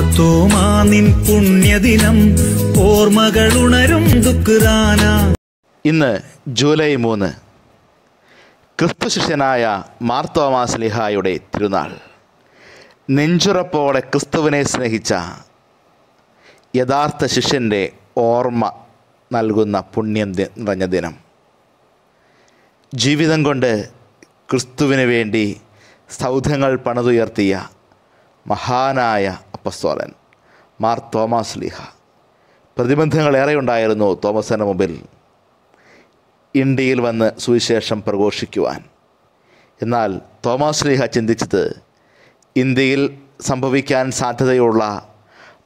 മാർത്തോമാ നിൻ പുണ്യദിനം ഓർമ്മകളുണരും ദുഃഖാന ഇന്ന് ജൂലൈ മൂന്ന് ക്രിസ്തു ശിഷ്യനായ മാർത്തോമാ സ്ലിഹായുടെ തിരുനാൾ നെഞ്ചുറപ്പോടെ ക്രിസ്തുവിനെ സ്നേഹിച്ച യഥാർത്ഥ ശിഷ്യൻ്റെ ഓർമ്മ നൽകുന്ന പുണ്യം നിറഞ്ഞ ദിനം ജീവിതം കൊണ്ട് ക്രിസ്തുവിന് വേണ്ടി സൗധങ്ങൾ പണിതുയർത്തിയ മഹാനായ അപ്പസ്തോലൻ മാർ തോമസ് ലീഹ പ്രതിബന്ധങ്ങൾ ഉണ്ടായിരുന്നു തോമസിന് മുമ്പിൽ ഇന്ത്യയിൽ വന്ന് സുവിശേഷം പ്രഘോഷിക്കുവാൻ എന്നാൽ തോമസ് ലീഹ ചിന്തിച്ചത് ഇന്ത്യയിൽ സംഭവിക്കാൻ സാധ്യതയുള്ള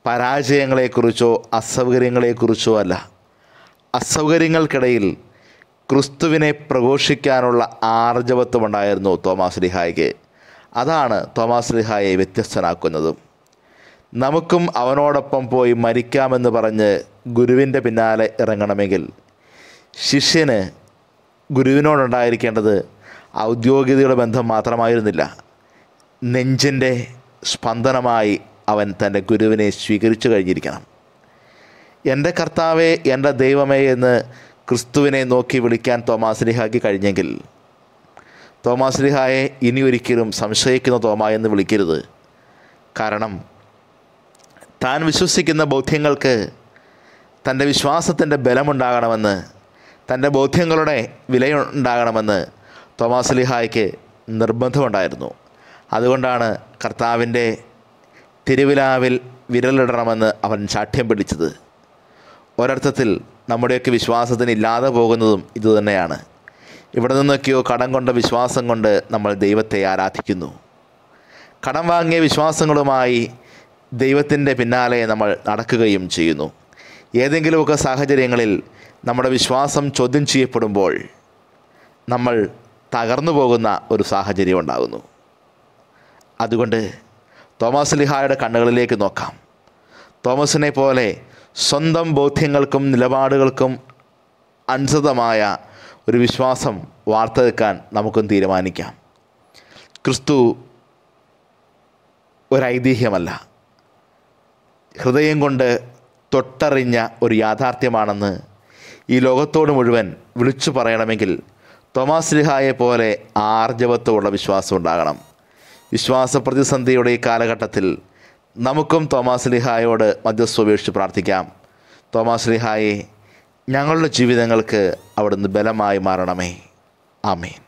പരാജയങ്ങളെക്കുറിച്ചോ അസൗകര്യങ്ങളെക്കുറിച്ചോ അല്ല അസൗകര്യങ്ങൾക്കിടയിൽ ക്രിസ്തുവിനെ പ്രഘോഷിക്കാനുള്ള ആർജവത്വമുണ്ടായിരുന്നു തോമാസ് ലിഹായ്ക്ക് അതാണ് തോമാസ് ലിഹായെ വ്യത്യസ്തനാക്കുന്നതും നമുക്കും അവനോടൊപ്പം പോയി മരിക്കാമെന്ന് പറഞ്ഞ് ഗുരുവിൻ്റെ പിന്നാലെ ഇറങ്ങണമെങ്കിൽ ശിഷ്യന് ഗുരുവിനോടുണ്ടായിരിക്കേണ്ടത് ഔദ്യോഗികതയുടെ ബന്ധം മാത്രമായിരുന്നില്ല നെഞ്ചിൻ്റെ സ്പന്ദനമായി അവൻ തൻ്റെ ഗുരുവിനെ സ്വീകരിച്ചു കഴിഞ്ഞിരിക്കണം എൻ്റെ കർത്താവെ എൻ്റെ ദൈവമേ എന്ന് ക്രിസ്തുവിനെ നോക്കി വിളിക്കാൻ ലിഹാക്ക് കഴിഞ്ഞെങ്കിൽ തോമാസ്ലിഹായെ ഇനി ഒരിക്കലും സംശയിക്കുന്ന തോമ എന്ന് വിളിക്കരുത് കാരണം താൻ വിശ്വസിക്കുന്ന ബൗദ്ധ്യങ്ങൾക്ക് തൻ്റെ വിശ്വാസത്തിൻ്റെ ബലമുണ്ടാകണമെന്ന് തൻ്റെ ബോധ്യങ്ങളുടെ വിലയുണ്ടാകണമെന്ന് തോമാസ് ലിഹായ്ക്ക് നിർബന്ധമുണ്ടായിരുന്നു അതുകൊണ്ടാണ് കർത്താവിൻ്റെ തിരുവിലാവിൽ വിരലിടണമെന്ന് അവൻ ചാഠ്യം പിടിച്ചത് ഒരർത്ഥത്തിൽ നമ്മുടെയൊക്കെ വിശ്വാസത്തിന് ഇല്ലാതെ പോകുന്നതും ഇതുതന്നെയാണ് ഇവിടെ നിന്നൊക്കെയോ കടം കൊണ്ട വിശ്വാസം കൊണ്ട് നമ്മൾ ദൈവത്തെ ആരാധിക്കുന്നു കടം വാങ്ങിയ വിശ്വാസങ്ങളുമായി ദൈവത്തിൻ്റെ പിന്നാലെ നമ്മൾ നടക്കുകയും ചെയ്യുന്നു ഏതെങ്കിലുമൊക്കെ സാഹചര്യങ്ങളിൽ നമ്മുടെ വിശ്വാസം ചോദ്യം ചെയ്യപ്പെടുമ്പോൾ നമ്മൾ തകർന്നു പോകുന്ന ഒരു സാഹചര്യം ഉണ്ടാകുന്നു അതുകൊണ്ട് തോമസ് ലിഹായുടെ കണ്ണുകളിലേക്ക് നോക്കാം തോമസിനെ പോലെ സ്വന്തം ബോധ്യങ്ങൾക്കും നിലപാടുകൾക്കും അനുസൃതമായ ഒരു വിശ്വാസം വാർത്തെടുക്കാൻ നമുക്കും തീരുമാനിക്കാം ക്രിസ്തു ഒരൈതിഹ്യമല്ല ഹൃദയം കൊണ്ട് തൊട്ടറിഞ്ഞ ഒരു യാഥാർത്ഥ്യമാണെന്ന് ഈ ലോകത്തോട് മുഴുവൻ വിളിച്ചു പറയണമെങ്കിൽ തോമാസ് ലിഹായെ പോലെ ആർജവത്വമുള്ള വിശ്വാസം ഉണ്ടാകണം വിശ്വാസ പ്രതിസന്ധിയുടെ ഈ കാലഘട്ടത്തിൽ നമുക്കും തോമാസ് ലിഹായോട് മധ്യസ്ഥ ഉപേക്ഷിച്ച് പ്രാർത്ഥിക്കാം തോമാസ് ലിഹായെ ഞങ്ങളുടെ ജീവിതങ്ങൾക്ക് അവിടുന്ന് ബലമായി മാറണമേ ആമേൻ